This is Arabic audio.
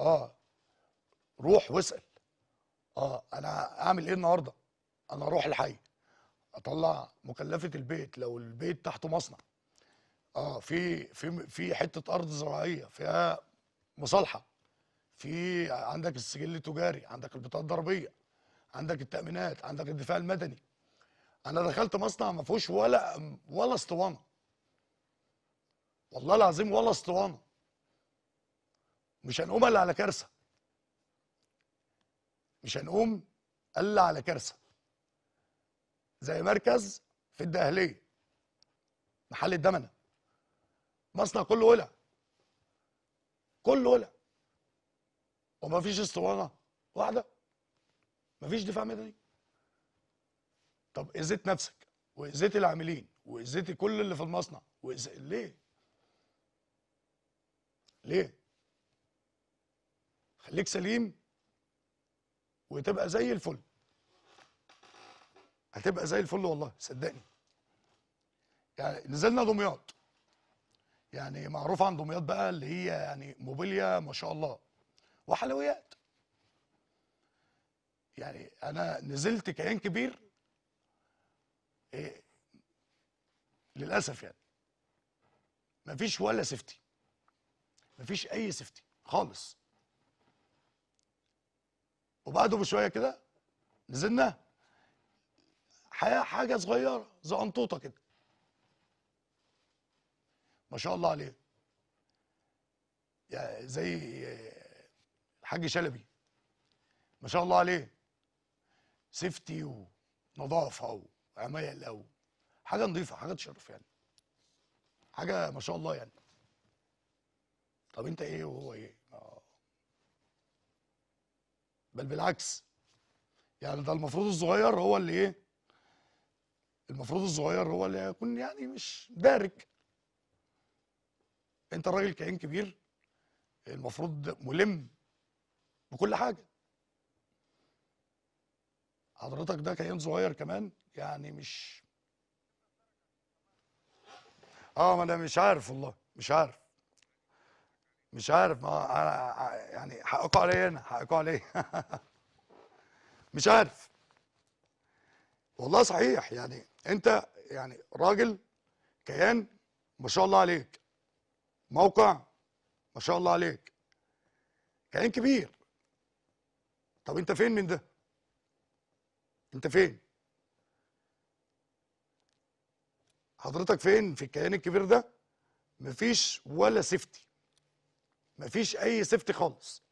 اه روح واسال اه انا اعمل ايه النهارده انا اروح الحي اطلع مكلفه البيت لو البيت تحته مصنع اه في في في حته ارض زراعيه فيها مصالحه في عندك السجل التجاري عندك البطاقه الضريبيه عندك التامينات عندك الدفاع المدني انا دخلت مصنع ما فيهوش ولا ولا اسطوانه والله العظيم ولا اسطوانه مش هنقوم الا على كارثه مش هنقوم الا على كارثه زي مركز في الدقهليه محل الدمنه مصنع كله ولع كله ولع وما فيش اسطوانه واحده ما فيش دفاع مدني طب اذيت نفسك واذيت العاملين واذيت كل اللي في المصنع وإز... ليه ليه خليك سليم وتبقى زي الفل هتبقى زي الفل والله صدقني يعني نزلنا دمياط يعني معروف عن دمياط بقى اللي هي يعني موبيليا ما شاء الله وحلويات يعني انا نزلت كيان كبير إيه للاسف يعني مفيش ولا سيفتي مفيش اي سيفتي خالص وبعده بشويه كده نزلنا حياه حاجه صغيره زقنطوطه كده ما شاء الله عليه يعني زي الحاج شلبي ما شاء الله عليه سيفتي ونظافه وعمايل حاجه نظيفه حاجه تشرف يعني حاجه ما شاء الله يعني طب انت ايه وهو ايه آه. بل بالعكس يعني ده المفروض الصغير هو اللي ايه المفروض الصغير هو اللي هيكون يعني مش دارك انت راجل كائن كبير المفروض ملم بكل حاجه حضرتك ده كائن صغير كمان يعني مش اه ما انا مش عارف والله مش عارف مش عارف ما انا يعني حققوا عليا انا حققوا عليا مش عارف والله صحيح يعني انت يعني راجل كيان ما شاء الله عليك موقع ما شاء الله عليك كيان كبير طب انت فين من ده انت فين حضرتك فين في الكيان الكبير ده مفيش ولا سيفتي مفيش اي سيفتي خالص